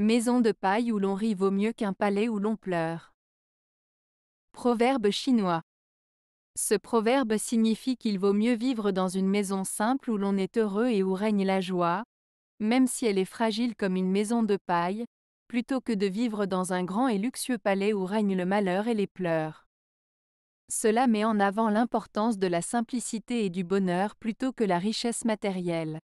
Maison de paille où l'on rit vaut mieux qu'un palais où l'on pleure. Proverbe chinois. Ce proverbe signifie qu'il vaut mieux vivre dans une maison simple où l'on est heureux et où règne la joie, même si elle est fragile comme une maison de paille, plutôt que de vivre dans un grand et luxueux palais où règne le malheur et les pleurs. Cela met en avant l'importance de la simplicité et du bonheur plutôt que la richesse matérielle.